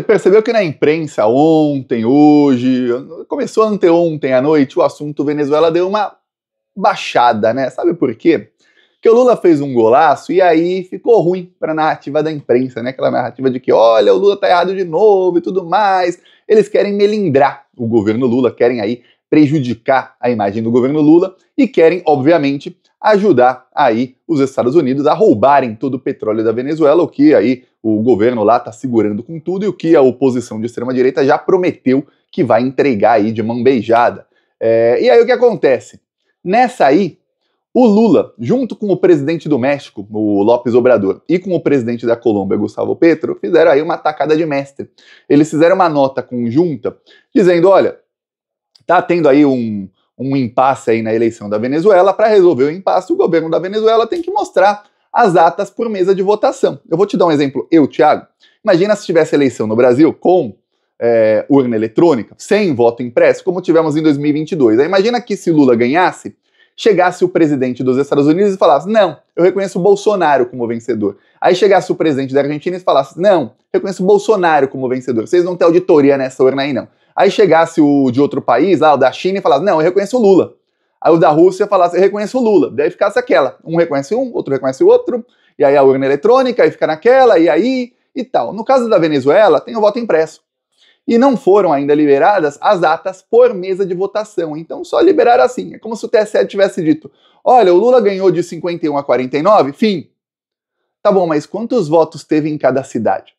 percebeu que na imprensa ontem, hoje, começou anteontem à noite, o assunto Venezuela deu uma baixada, né? Sabe por quê? que o Lula fez um golaço e aí ficou ruim para a narrativa da imprensa, né? Aquela narrativa de que, olha, o Lula tá errado de novo e tudo mais. Eles querem melindrar o governo Lula, querem aí prejudicar a imagem do governo Lula e querem, obviamente, ajudar aí os Estados Unidos a roubarem todo o petróleo da Venezuela, o que aí o governo lá está segurando com tudo e o que a oposição de extrema-direita já prometeu que vai entregar aí de mão beijada. É, e aí o que acontece? Nessa aí, o Lula, junto com o presidente do México, o López Obrador, e com o presidente da Colômbia, Gustavo Petro, fizeram aí uma atacada de mestre. Eles fizeram uma nota conjunta dizendo: olha, tá tendo aí um, um impasse aí na eleição da Venezuela. Para resolver o impasse, o governo da Venezuela tem que mostrar as atas por mesa de votação. Eu vou te dar um exemplo, eu, Thiago. Imagina se tivesse eleição no Brasil com é, urna eletrônica, sem voto impresso, como tivemos em 2022. Aí imagina que se Lula ganhasse, chegasse o presidente dos Estados Unidos e falasse: não, eu reconheço o Bolsonaro como vencedor. Aí chegasse o presidente da Argentina e falasse: não, reconheço o Bolsonaro como vencedor. Vocês não têm auditoria nessa urna aí, não. Aí chegasse o de outro país, lá, o da China, e falasse, não, eu reconheço o Lula. Aí o da Rússia falasse, eu reconheço o Lula. Daí ficasse aquela. Um reconhece um, outro reconhece o outro, e aí a urna eletrônica, aí fica naquela, e aí e tal. No caso da Venezuela, tem o voto impresso. E não foram ainda liberadas as datas por mesa de votação. Então só liberaram assim. É como se o TSE tivesse dito: olha, o Lula ganhou de 51 a 49, fim. Tá bom, mas quantos votos teve em cada cidade?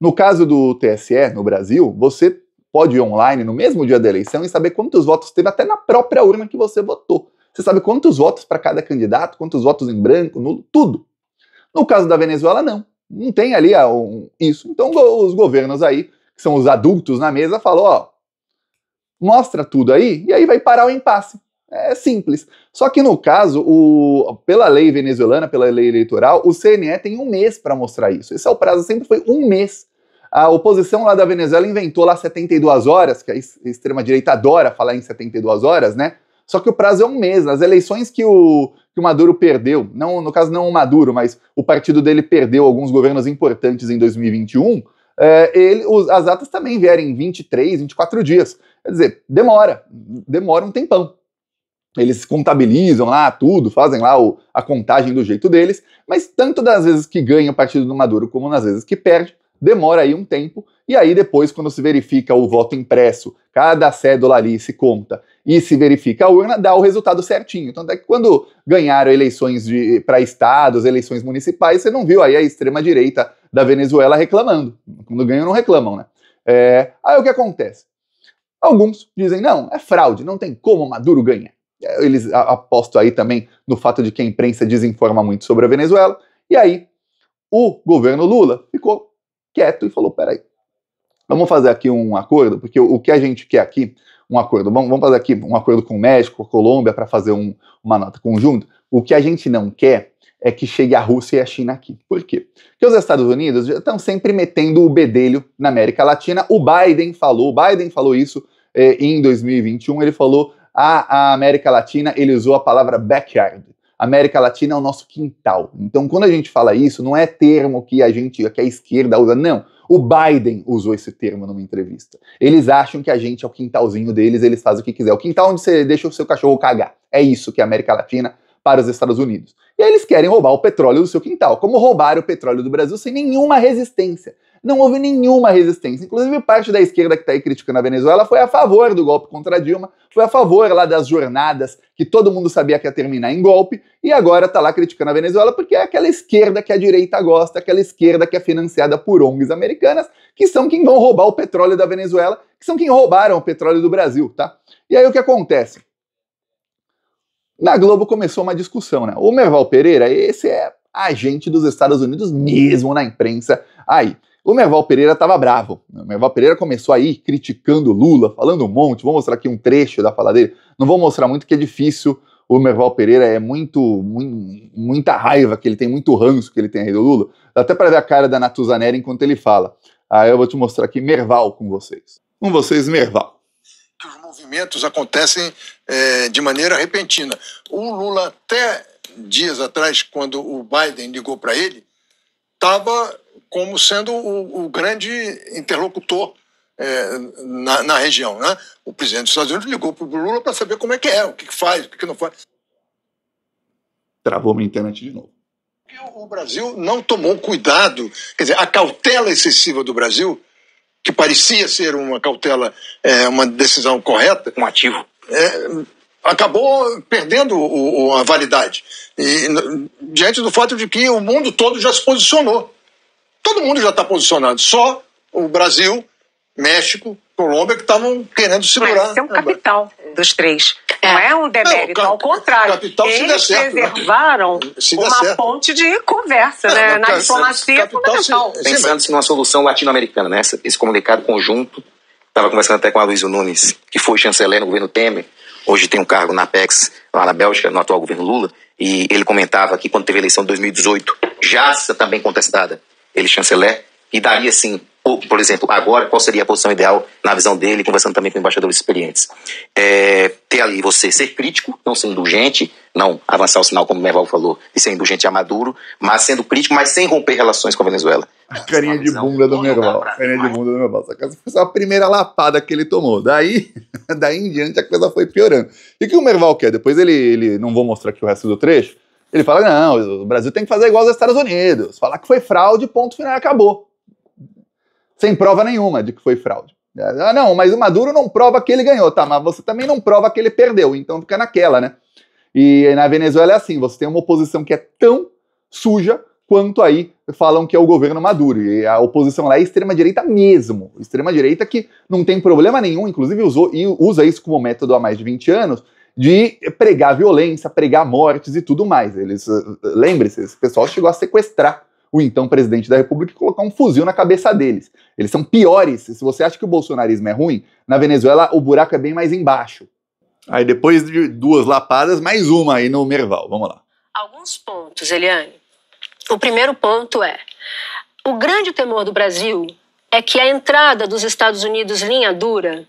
No caso do TSE, no Brasil, você pode ir online no mesmo dia da eleição e saber quantos votos teve até na própria urna que você votou. Você sabe quantos votos para cada candidato, quantos votos em branco, nulo, tudo. No caso da Venezuela, não. Não tem ali ah, um, isso. Então os governos aí, que são os adultos na mesa, falou, ó, mostra tudo aí e aí vai parar o impasse. É simples. Só que no caso, o, pela lei venezuelana, pela lei eleitoral, o CNE tem um mês para mostrar isso. Esse é o prazo, sempre foi um mês a oposição lá da Venezuela inventou lá 72 horas, que a extrema-direita adora falar em 72 horas, né? Só que o prazo é um mês. Nas eleições que o, que o Maduro perdeu, não, no caso não o Maduro, mas o partido dele perdeu alguns governos importantes em 2021, é, ele, os, as atas também vierem em 23, 24 dias. Quer dizer, demora, demora um tempão. Eles contabilizam lá tudo, fazem lá o, a contagem do jeito deles, mas tanto das vezes que ganha o partido do Maduro como nas vezes que perde, demora aí um tempo, e aí depois, quando se verifica o voto impresso, cada cédula ali se conta e se verifica a urna, dá o resultado certinho. Então, até que quando ganharam eleições para estados, eleições municipais, você não viu aí a extrema-direita da Venezuela reclamando. Quando ganham, não reclamam, né? É, aí o que acontece? Alguns dizem, não, é fraude, não tem como Maduro ganhar. Eles apostam aí também no fato de que a imprensa desinforma muito sobre a Venezuela. E aí, o governo Lula ficou quieto e falou: peraí, vamos fazer aqui um acordo, porque o, que a gente quer aqui, um acordo, vamos, vamos fazer aqui um acordo com o México, com a Colômbia, para fazer um, uma nota conjunta. O que a gente não quer é que chegue a Rússia e a China aqui. Por quê? Porque os Estados Unidos já estão sempre metendo o bedelho na América Latina. O Biden falou, o Biden falou isso eh, em 2021, ele falou a, a América Latina, ele usou a palavra backyard. América Latina é o nosso quintal. Então, quando a gente fala isso, não é termo que a gente, que a esquerda usa, não. O Biden usou esse termo numa entrevista. Eles acham que a gente é o quintalzinho deles, eles fazem o que quiser. O quintal é onde você deixa o seu cachorro cagar. É isso que é a América Latina para os Estados Unidos. E aí eles querem roubar o petróleo do seu quintal, como roubaram o petróleo do Brasil sem nenhuma resistência não houve nenhuma resistência. Inclusive, parte da esquerda que está aí criticando a Venezuela foi a favor do golpe contra Dilma, foi a favor lá das jornadas que todo mundo sabia que ia terminar em golpe, e agora está lá criticando a Venezuela porque é aquela esquerda que a direita gosta, aquela esquerda que é financiada por ONGs americanas, que são quem vão roubar o petróleo da Venezuela, que são quem roubaram o petróleo do Brasil, tá? E aí o que acontece? Na Globo começou uma discussão, né? O Merval Pereira, esse é agente dos Estados Unidos mesmo na imprensa aí. O Merval Pereira estava bravo. Merval Pereira começou aí criticando Lula, falando um monte. Vou mostrar aqui um trecho da fala dele. Não vou mostrar muito, que é difícil. O Merval Pereira é muito, muito, muita raiva que ele tem, muito ranço que ele tem aí do Lula. Dá até para ver a cara da Natuzanera enquanto ele fala. Aí eu vou te mostrar aqui Merval com vocês. Com vocês, Merval. Os movimentos acontecem é, de maneira repentina. O Lula, até dias atrás, quando o Biden ligou para ele, estava como sendo o, o grande interlocutor é, na, na, região. Né? O presidente dos Estados Unidos ligou para o Lula para saber como é que é, o que, que faz, o que, que não faz. Travou minha internet de novo. O Brasil não tomou cuidado, quer dizer, a cautela excessiva do Brasil, que parecia ser uma cautela, é, uma decisão correta. Um ativo. É, acabou perdendo o, o, a validade. E, diante do fato de que o mundo todo já se posicionou Todo mundo já está posicionado, só o Brasil, México, Colômbia, que estavam querendo segurar. Mas é um capital dos três. É. Não é um demérito, não, ao contrário. Eles certo, preservaram né? uma certo. ponte de conversa, é, né? Na diplomacia capital fundamental. Se, Pensando se numa solução latino-americana, né? Esse comunicado conjunto. Estava conversando até com a Luísa Nunes, que foi chanceler no governo Temer, hoje tem um cargo na PEX, lá na Bélgica, no atual governo Lula, e ele comentava que quando teve a eleição de 2018, já também contestada, ele chanceler, e daria sim, por exemplo, agora, qual seria a posição ideal na visão dele, conversando também com embaixadores experientes. É, ter ali você ser crítico, não ser indulgente, não avançar o sinal, como o Merval falou, e ser indulgente a Maduro, mas sendo crítico, mas sem romper relações com a Venezuela. A carinha de bunda do Merval. Carinha de bunda do Merval. Essa foi a primeira lapada que ele tomou. Daí, daí em diante a coisa foi piorando. E o que o Merval quer? Depois ele, ele. Não vou mostrar aqui o resto do trecho ele fala: não, o Brasil tem que fazer igual aos Estados Unidos, falar que foi fraude, ponto final, acabou. Sem prova nenhuma de que foi fraude. Ah, não, mas o Maduro não prova que ele ganhou, tá? Mas você também não prova que ele perdeu, então fica naquela, né? E na Venezuela é assim: você tem uma oposição que é tão suja quanto aí falam que é o governo Maduro. E a oposição lá é extrema-direita mesmo. Extrema-direita que não tem problema nenhum, inclusive usou e usa isso como método há mais de 20 anos, de pregar violência, pregar mortes e tudo mais. Eles, eh, eh, lembre-se, esse pessoal chegou a sequestrar o então presidente da República e colocar um fuzil na cabeça deles. Eles são piores. Se você acha que o bolsonarismo é ruim, na Venezuela o buraco é bem mais embaixo. Aí depois de duas lapadas, mais uma aí no Merval. Vamos lá. Alguns pontos, Eliane. O primeiro ponto é: o grande temor do Brasil é que a entrada dos Estados Unidos linha dura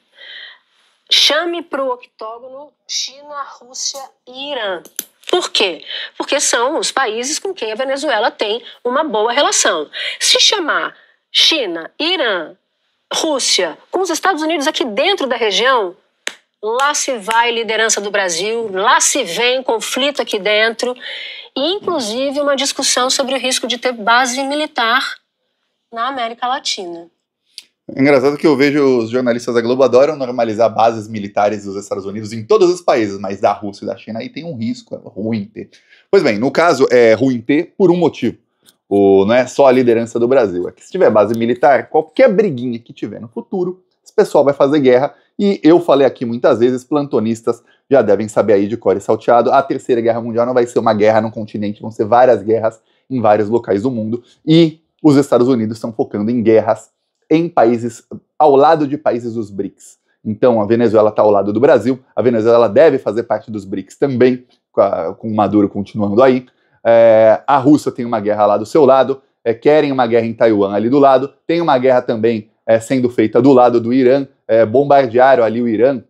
Chame para o octógono China, Rússia e Irã. Por quê? Porque são os países com quem a Venezuela tem uma boa relação. Se chamar China, Irã, Rússia, com os Estados Unidos aqui dentro da região, lá se vai liderança do Brasil, lá se vem conflito aqui dentro, e inclusive uma discussão sobre o risco de ter base militar na América Latina. É engraçado que eu vejo os jornalistas da Globo adoram normalizar bases militares dos Estados Unidos em todos os países, mas da Rússia e da China aí tem um risco, é ruim ter. Pois bem, no caso é ruim ter por um motivo. O, não é só a liderança do Brasil, é que se tiver base militar, qualquer briguinha que tiver no futuro, esse pessoal vai fazer guerra. E eu falei aqui muitas vezes, plantonistas já devem saber aí de core salteado, a Terceira Guerra Mundial não vai ser uma guerra num continente, vão ser várias guerras em vários locais do mundo. E os Estados Unidos estão focando em guerras em países ao lado de países dos BRICS. Então, a Venezuela está ao lado do Brasil, a Venezuela deve fazer parte dos BRICS também, com o Maduro continuando aí. É, a Rússia tem uma guerra lá do seu lado, é, querem uma guerra em Taiwan ali do lado, tem uma guerra também é, sendo feita do lado do Irã, é, bombardearam ali o Irã.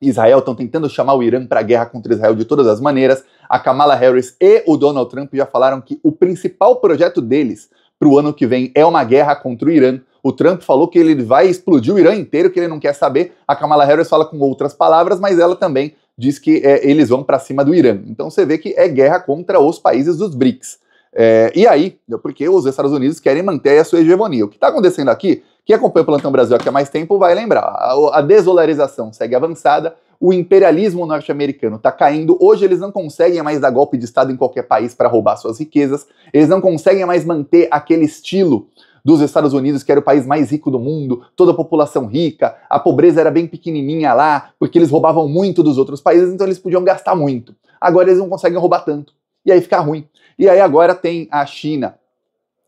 Israel estão tentando chamar o Irã para guerra contra Israel de todas as maneiras. A Kamala Harris e o Donald Trump já falaram que o principal projeto deles para o ano que vem é uma guerra contra o Irã, o Trump falou que ele vai explodir o Irã inteiro, que ele não quer saber. A Kamala Harris fala com outras palavras, mas ela também diz que é, eles vão para cima do Irã. Então você vê que é guerra contra os países dos BRICS. É, e aí, porque os Estados Unidos querem manter a sua hegemonia. O que está acontecendo aqui, quem acompanha o Plantão Brasil aqui há mais tempo vai lembrar, a, a desolarização segue avançada, o imperialismo norte-americano está caindo. Hoje eles não conseguem mais dar golpe de Estado em qualquer país para roubar suas riquezas, eles não conseguem mais manter aquele estilo dos Estados Unidos, que era o país mais rico do mundo, toda a população rica, a pobreza era bem pequenininha lá, porque eles roubavam muito dos outros países, então eles podiam gastar muito. Agora eles não conseguem roubar tanto. E aí fica ruim. E aí agora tem a China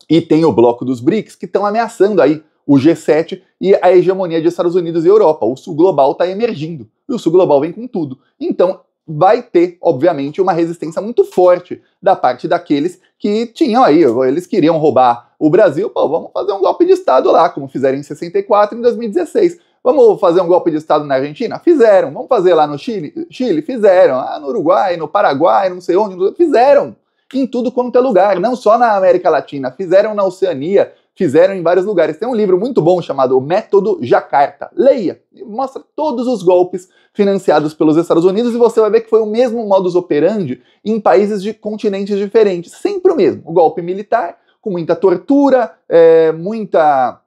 e tem o bloco dos BRICS que estão ameaçando aí o G7 e a hegemonia dos Estados Unidos e Europa. O sul global está emergindo. E o sul global vem com tudo. Então, vai ter, obviamente, uma resistência muito forte da parte daqueles que tinham aí, eles queriam roubar o Brasil, pô, vamos fazer um golpe de Estado lá, como fizeram em 64 em 2016. Vamos fazer um golpe de Estado na Argentina? Fizeram. Vamos fazer lá no Chile? Chile? Fizeram. Ah, no Uruguai, no Paraguai, não sei onde, fizeram. Em tudo quanto é lugar, não só na América Latina, fizeram na Oceania, fizeram em vários lugares. Tem um livro muito bom chamado O Método Jacarta. Leia, mostra todos os golpes financiados pelos Estados Unidos e você vai ver que foi o mesmo modus operandi em países de continentes diferentes. Sempre o mesmo. O golpe militar, com muita tortura, é, muita,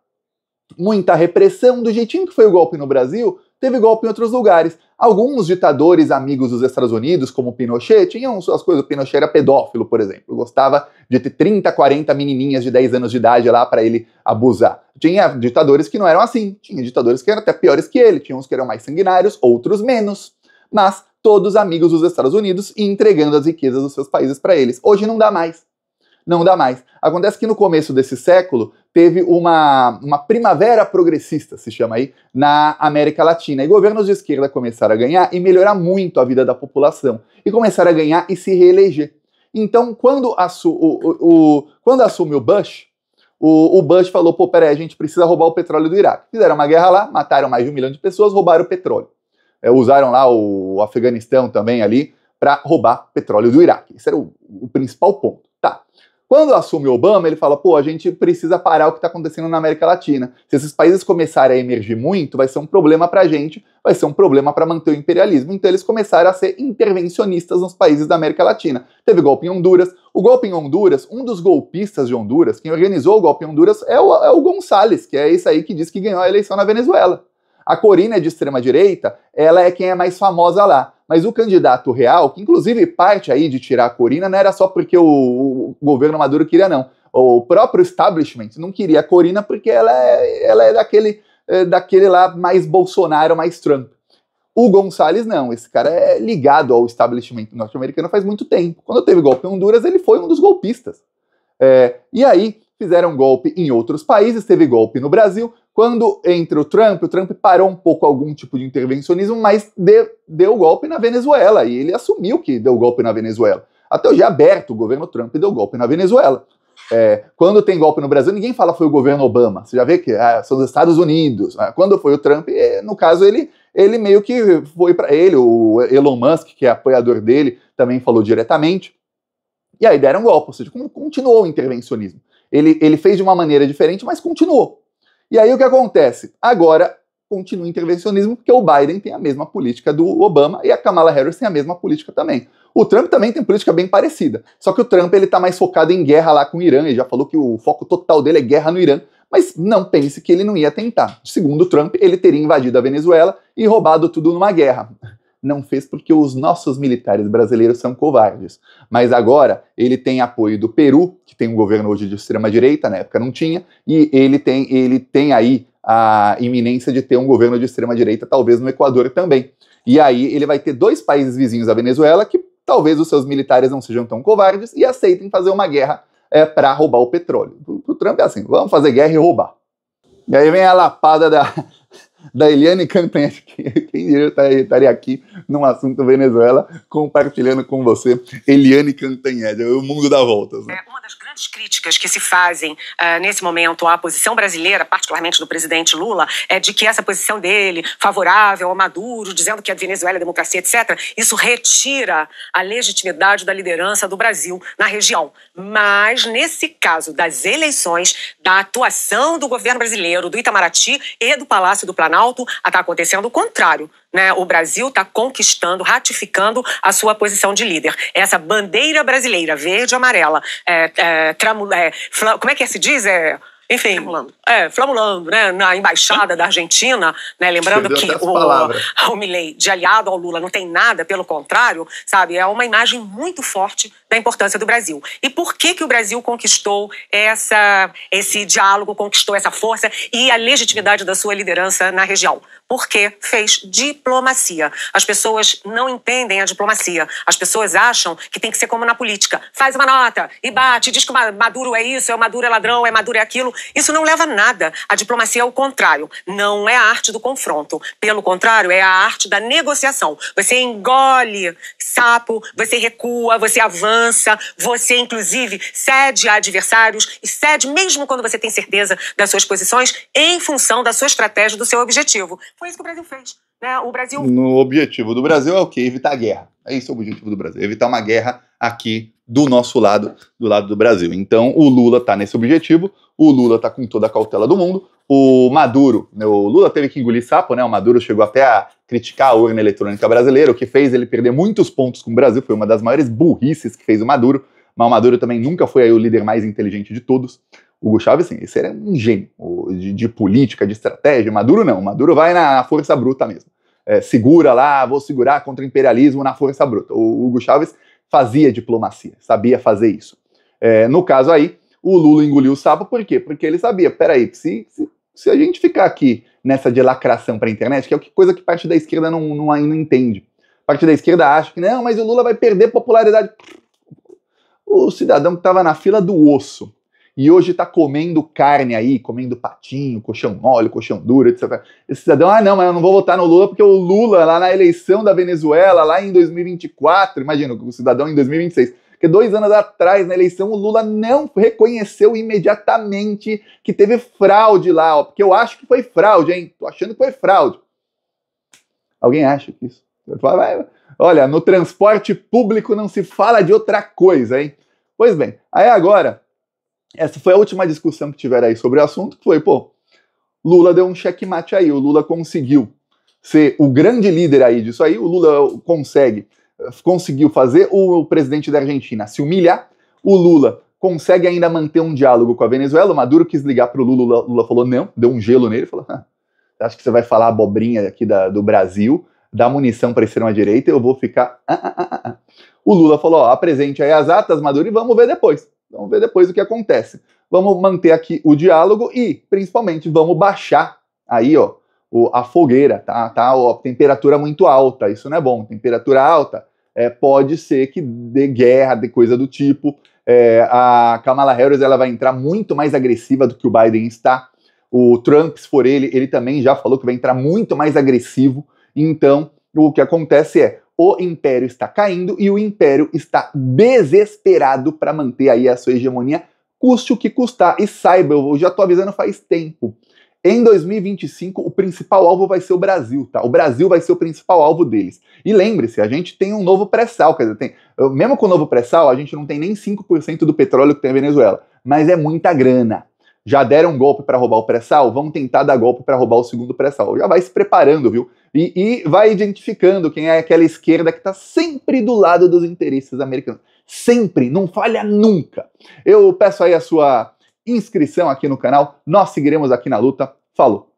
muita repressão, do jeitinho que foi o golpe no Brasil, teve golpe em outros lugares. Alguns ditadores amigos dos Estados Unidos, como Pinochet, tinham suas coisas. O Pinochet era pedófilo, por exemplo. Gostava de ter 30, 40 menininhas de 10 anos de idade lá para ele abusar. Tinha ditadores que não eram assim. Tinha ditadores que eram até piores que ele. Tinha uns que eram mais sanguinários, outros menos. Mas todos amigos dos Estados Unidos e entregando as riquezas dos seus países para eles. Hoje não dá mais não dá mais. Acontece que no começo desse século teve uma, uma primavera progressista, se chama aí, na América Latina. E governos de esquerda começaram a ganhar e melhorar muito a vida da população. E começaram a ganhar e se reeleger. Então, quando, assu o, o, o, quando assume o Bush, o, o, Bush falou: pô, peraí, a gente precisa roubar o petróleo do Iraque. Fizeram uma guerra lá, mataram mais de um milhão de pessoas, roubaram o petróleo. É, usaram lá o Afeganistão também ali para roubar petróleo do Iraque. Esse era o principal ponto. Tá. Quando assume Obama, ele fala: pô, a gente precisa parar o que está acontecendo na América Latina. Se esses países começarem a emergir muito, vai ser um problema para a gente, vai ser um problema para manter o imperialismo. Então eles começaram a ser intervencionistas nos países da América Latina. Teve golpe em Honduras. O golpe em Honduras, um dos golpistas de Honduras, quem organizou o golpe em Honduras é o, é o Gonçalves, que é esse aí que diz que ganhou a eleição na Venezuela. A Corina é de extrema-direita, ela é quem é mais famosa lá. Mas o candidato real, que inclusive parte aí de tirar a Corina, não era só porque o, governo Maduro queria, não. O próprio establishment não queria a Corina porque ela é, ela é daquele, é, daquele lá mais Bolsonaro, mais Trump. O Gonçalves não, esse cara é ligado ao establishment norte-americano faz muito tempo. Quando teve golpe em Honduras, ele foi um dos golpistas. É, e aí fizeram golpe em outros países, teve golpe no Brasil, quando entra o Trump, o Trump parou um pouco algum tipo de intervencionismo, mas de, deu golpe na Venezuela. E ele assumiu que deu golpe na Venezuela. Até o é aberto o governo Trump, deu golpe na Venezuela. É, quando tem golpe no Brasil, ninguém fala foi o governo Obama. Você já vê que ah, são os Estados Unidos. Né? quando foi o Trump, no caso, ele, ele meio que foi para ele. O Elon Musk, que é apoiador dele, também falou diretamente. E aí deram um golpe, ou seja, continuou o intervencionismo. Ele, ele fez de uma maneira diferente, mas continuou. E aí o que acontece? Agora continua o intervencionismo, porque o Biden tem a mesma política do Obama e a Kamala Harris tem a mesma política também. O Trump também tem política bem parecida, só que o Trump ele está mais focado em guerra lá com o Irã, ele já falou que o foco total dele é guerra no Irã, mas não pense que ele não ia tentar. Segundo o Trump, ele teria invadido a Venezuela e roubado tudo numa guerra não fez porque os nossos militares brasileiros são covardes. Mas agora ele tem apoio do Peru, que tem um governo hoje de extrema-direita, na época não tinha, e ele tem, ele tem aí a iminência de ter um governo de extrema-direita, talvez no Equador também. E aí ele vai ter dois países vizinhos à Venezuela que talvez os seus militares não sejam tão covardes e aceitem fazer uma guerra é, para roubar o petróleo. O, o Trump é assim: vamos fazer guerra e roubar. E aí vem a lapada da, da Eliane Campanha, que quem diria estaria aqui num assunto Venezuela, compartilhando com você Eliane Cantanhede, o mundo dá voltas. Né? É uma das grandes as críticas que se fazem uh, nesse momento à posição brasileira, particularmente do presidente Lula, é de que essa posição dele, favorável ao Maduro, dizendo que a Venezuela é democracia, etc., isso retira a legitimidade da liderança do Brasil na região. Mas, nesse caso das eleições, da atuação do governo brasileiro, do Itamaraty e do Palácio do Planalto, está acontecendo o contrário. Né? O Brasil está conquistando, ratificando a sua posição de líder. Essa bandeira brasileira, verde e amarela, é, é é, é, flam, como é, é que se diz? É, enfim, flamulando. É, flamulando, né? Na embaixada da Argentina, né? Lembrando que o, o Milley de aliado ao Lula não tem nada, pelo contrário, sabe? É uma imagem muito forte da importância do Brasil. E por que, que o Brasil conquistou essa, esse diálogo, conquistou essa força e a legitimidade da sua liderança na região? Porque fez diplomacia. As pessoas não entendem a diplomacia. As pessoas acham que tem que ser como na política. Faz uma nota e bate, diz que Maduro é isso, é Maduro é ladrão, é Maduro é aquilo. Isso não leva a nada. A diplomacia é o contrário. Não é a arte do confronto. Pelo contrário, é a arte da negociação. Você engole sapo, você recua, você avança confiança. Você, inclusive, cede a adversários e cede mesmo quando você tem certeza das suas posições em função da sua estratégia, do seu objetivo. Foi isso que o Brasil fez. Né? O Brasil. No objetivo do Brasil é o quê? Evitar a guerra. É esse o objetivo do Brasil. Evitar uma guerra aqui do nosso lado, do lado do Brasil. Então, o Lula está nesse objetivo, o Lula está com toda a cautela do mundo, o Maduro. Né? O Lula teve que engolir sapo, né? O Maduro chegou até a criticar a urna eletrônica brasileira, o que fez ele perder muitos pontos com o Brasil. Foi uma das maiores burrices que fez o Maduro. Mas o Maduro também nunca foi aí o líder mais inteligente de todos. O Hugo Chávez, sim, esse era um gênio de, de, política, de estratégia. Maduro não. Maduro vai na força bruta mesmo. É, segura lá, vou segurar contra o imperialismo na força bruta. O Hugo Chávez fazia diplomacia, sabia fazer isso. É, no caso aí, o Lula engoliu o sapo, por quê? Porque ele sabia, peraí, se, se se a gente ficar aqui nessa de lacração para a internet, que é coisa que parte da esquerda não, não, entende. Parte da esquerda acha que não, mas o Lula vai perder popularidade. O cidadão que estava na fila do osso e hoje está comendo carne aí, comendo patinho, colchão mole, colchão duro, etc. Esse cidadão, ah, não, mas eu não vou votar no Lula porque o Lula, lá na eleição da Venezuela, lá em 2024, imagina, o cidadão em 2026, porque dois anos atrás, na eleição, o Lula não reconheceu imediatamente que teve fraude lá, ó, porque eu acho que foi fraude, hein? Tô achando que foi fraude. Alguém acha que isso? Olha, no transporte público não se fala de outra coisa, hein? Pois bem, aí agora, essa foi a última discussão que tiveram aí sobre o assunto, que foi, pô, Lula deu um checkmate aí, o Lula conseguiu ser o grande líder aí disso aí, o Lula consegue conseguiu fazer o presidente da Argentina se humilhar, o Lula consegue ainda manter um diálogo com a Venezuela. O Maduro quis ligar para o Lula, Lula falou não, deu um gelo nele, falou: ah, acho que você vai falar abobrinha aqui da, do Brasil, da munição para a extrema-direita, eu vou ficar. Ah ah, ah, ah, ah, o Lula falou: ó, apresente aí as atas, Maduro, e vamos ver depois. Vamos ver depois o que acontece. Vamos manter aqui o diálogo e, principalmente, vamos baixar aí, ó, a fogueira, tá? tá a temperatura muito alta, isso não é bom. Temperatura alta é, pode ser que dê guerra, de coisa do tipo. É, a Kamala Harris ela vai entrar muito mais agressiva do que o Biden está. O Trump, se for ele, ele também já falou que vai entrar muito mais agressivo. Então, o que acontece é o império está caindo e o império está desesperado para manter aí a sua hegemonia, custe o que custar. E saiba, eu já estou avisando faz tempo. Em 2025, o principal alvo vai ser o Brasil, tá? O Brasil vai ser o principal alvo deles. E lembre-se, a gente tem um novo pré-sal, quer dizer, tem, mesmo com o novo pré-sal, a gente não tem nem 5% do petróleo que tem a Venezuela, mas é muita grana. Já deram um golpe para roubar o pré-sal, vão tentar dar golpe para roubar o segundo pré-sal. Já vai se preparando, viu? E, e vai identificando quem é aquela esquerda que está sempre do lado dos interesses americanos. Sempre, não falha nunca. Eu peço aí a sua inscrição aqui no canal. Nós seguiremos aqui na luta. Falou!